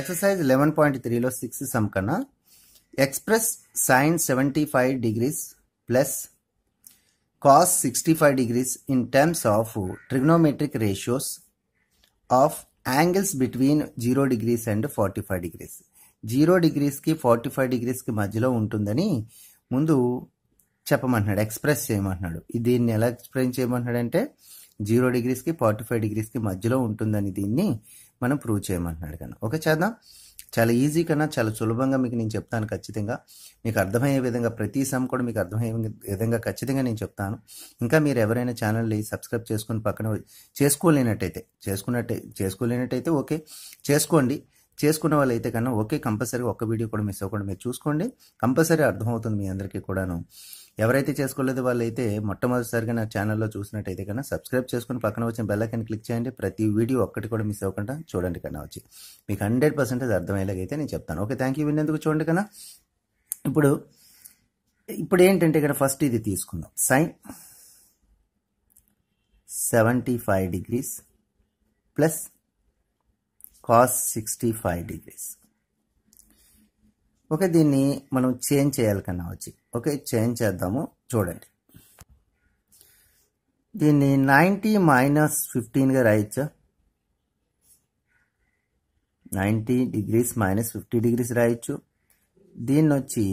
exercise eleven point త్రీలో six sum కన్నా express sin seventy five degrees plus cos sixty five degrees in terms of trigonometric ratios of angles between zero degrees and forty five degrees zero డిగ్రీస్కి forty five డిగ్రీస్కి మధ్యలో ఉంటుందని ముందు చెప్పమంటున్నాడు express చేయమంటున్నాడు దీన్ని ఎలా ఎక్స్ప్లెయిన్ చేయమంటున్నాడంటే జీరో డిగ్రీస్కి ఫార్టీ ఫైవ్ డిగ్రీస్కి మధ్యలో ఉంటుందని దీన్ని మనం ప్రూవ్ చేయమంటున్నాడు కన్నా ఓకే చేద్దాం చాలా ఈజీ కన్నా చాలా సులభంగా మీకు నేను చెప్తాను ఖచ్చితంగా మీకు అర్థమయ్యే విధంగా ప్రతి సమ్ కూడా మీకు అర్థమయ్యే విధంగా ఖచ్చితంగా నేను చెప్తాను ఇంకా మీరు ఎవరైనా ఛానల్ని సబ్స్క్రైబ్ చేసుకుని పక్కన చేసుకోలేనట్టయితే చేసుకున్నట్టే చేసుకోలేనట్టయితే ఓకే చేసుకోండి చేసుకున్న వాళ్ళు అయితే కన్నా ఓకే కంపల్సరీ ఒక్క వీడియో కూడా మిస్ అవ్వకుండా మీరు చూసుకోండి కంపల్సరీ అర్థమవుతుంది మీ అందరికీ కూడాను ఎవరైతే వాళ్ళు వాళ్ళైతే మొట్టమొదటిసారిగా నా ఛానల్లో చూసినట్టయితే కన్నా సబ్స్క్రైబ్ చేసుకుని పక్కన వచ్చిన బెల్లకని క్లిక్ చేయండి ప్రతి వీడియో ఒక్కటి కూడా మిస్ అవ్వకుండా చూడండి కన్నా వచ్చి మీకు హండ్రెడ్ పర్సెంటేజ్ అర్థమయ్యేలాగైతే నేను చెప్తాను ఓకే థ్యాంక్ యూ విన్నందుకు చూడండి కన్నా ఇప్పుడు ఇప్పుడు ఏంటంటే ఇక్కడ ఫస్ట్ ఇది తీసుకుందాం sin seventy five degrees plus cos sixty five degrees okay దీన్ని మనం చేంజ్ చేయాలి కన్నా వచ్చి ఓకే చేంజ్ చేద్దాము చూడండి దీన్ని నైంటీ మైనస్ ఫిఫ్టీన్గా రాయొచ్చా ninety degrees minus fifty degrees రాయొచ్చు దీన్ని వచ్చి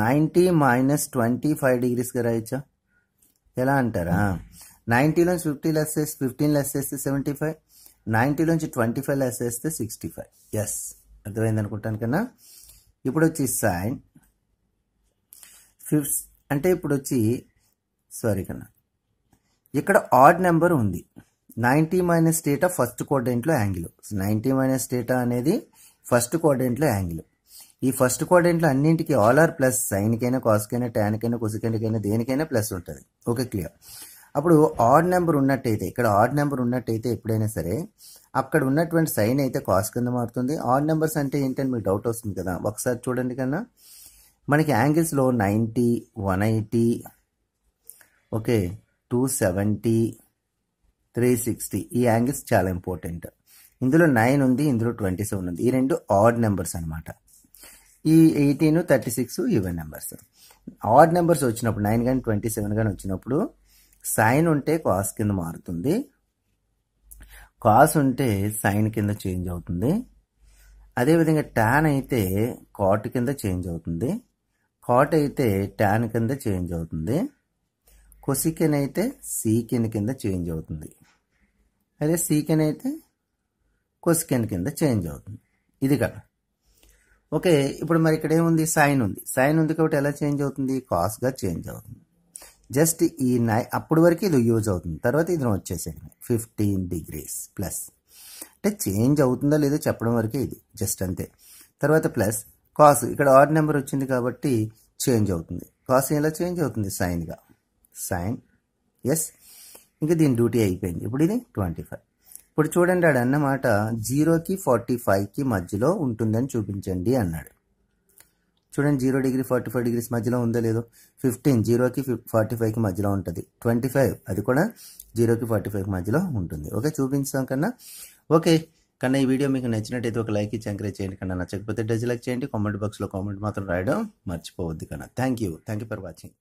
నైంటీ మైనస్ ట్వంటీ ఫైవ్ డిగ్రీస్గా రాయొచ్చా ఎలా అంటారా నైంటీలో ఫిఫ్టీ లెస్ చేసి ఫిఫ్టీన్ లెస్ చేస్తే సెవెంటీ ఫైవ్ నుంచి ట్వంటీ ఫైవ్ లెస్ వేస్తే సిక్స్టీ ఫైవ్ ఎస్ అర్థమైంది అనుకుంటాను కన్నా ఇప్పుడు వచ్చి సైన్ ఫిఫ్త్ అంటే ఇప్పుడు వచ్చి సారీ కన్నా ఇక్కడ ఆడ్ నెంబర్ ఉంది నైంటీ మైనస్ డేటా ఫస్ట్ కోడెంట్లో యాంగిల్ నైంటీ మైనస్ డేటా అనేది ఫస్ట్ క్వాడ్రెంట్లో యాంగిల్ ఈ ఫస్ట్ కోడెంట్లో అన్నింటికి ఆల్ ఆర్ ప్లస్ సైన్కైనా కాస్కైనా ట్యాన్కైనా కుసికైనా దేనికైనా ప్లస్ ఉంటుంది ఓకే క్లియర్ అప్పుడు ఆడ్ నెంబర్ ఉన్నట్టయితే ఇక్కడ ఆడ్ నెంబర్ ఉన్నట్టయితే ఎప్పుడైనా సరే అక్కడ ఉన్నటువంటి సైన్ అయితే కాస్ కింద మారుతుంది ఆడ్ నెంబర్స్ అంటే ఏంటని మీకు డౌట్ వస్తుంది కదా ఒకసారి చూడండి కన్నా మనకి యాంగిల్స్లో ninety one eighty okay two seventy three sixty ఈ యాంగిల్స్ చాలా ఇంపార్టెంట్ ఇందులో నైన్ ఉంది ఇందులో ట్వంటీ సెవెన్ ఉంది ఈ రెండు ఆడ్ నెంబర్స్ అనమాట ఈ eighteen thirty six even numbers odd numbers వచ్చినప్పుడు నైన్ కానీ ట్వంటీ సెవెన్ కానీ వచ్చినప్పుడు సైన్ ఉంటే కాస్ కింద మారుతుంది కాస్ ఉంటే సైన్ కింద చేంజ్ అవుతుంది అదేవిధంగా ట్యాన్ అయితే కాట్ కింద చేంజ్ అవుతుంది కాట్ అయితే ట్యాన్ కింద చేంజ్ అవుతుంది కొసికెన్ అయితే సీకెన్ కింద చేంజ్ అవుతుంది అదే సీకెన్ అయితే కొసికెన్ కింద చేంజ్ అవుతుంది ఇది కదా ఓకే ఇప్పుడు మరి ఇక్కడ ఏముంది సైన్ ఉంది సైన్ ఉంది కాబట్టి ఎలా చేంజ్ అవుతుంది కాస్గా చేంజ్ అవుతుంది జస్ట్ ఈ నై అప్పటి వరకు ఇది యూజ్ అవుతుంది తర్వాత ఇది వచ్చేసేయండి ఫిఫ్టీన్ డిగ్రీస్ ప్లస్ అంటే చేంజ్ అవుతుందో లేదో చెప్పడం వరకు ఇది జస్ట్ అంతే తర్వాత ప్లస్ కాస్ ఇక్కడ ఆర్డ్ నెంబర్ వచ్చింది కాబట్టి చేంజ్ అవుతుంది కాస్ ఎలా చేంజ్ అవుతుంది సైన్గా సైన్ ఎస్ ఇంకా దీని డ్యూటీ అయిపోయింది ఇప్పుడు ఇది ట్వంటీ ఫైవ్ ఇప్పుడు చూడండి ఆడన్నమాట అన్నమాట జీరోకి ఫార్టీ ఫైవ్కి మధ్యలో ఉంటుందని చూపించండి అన్నాడు చూడండి zero degree forty five degrees మధ్యలో ఉందో లేదో ఫిఫ్టీన్ జీరోకి ఫార్టీ ఫైవ్కి మధ్యలో ఉంటుంది ట్వంటీ ఫైవ్ అది కూడా జీరోకి ఫార్టీ ఫైవ్కి మధ్యలో ఉంటుంది ఓకే చూపించాం కన్నా ఓకే కన్నా ఈ వీడియో మీకు నచ్చినట్టయితే ఒక లైక్ ఇచ్చి ఎంకరేజ్ చేయండి కన్నా నచ్చకపోతే డజ్ లైక్ చేయండి కామెంట్ బాక్స్లో కామెంట్ మాత్రం రాయడం మర్చిపోవద్దు కన్నా thank you thank you for watching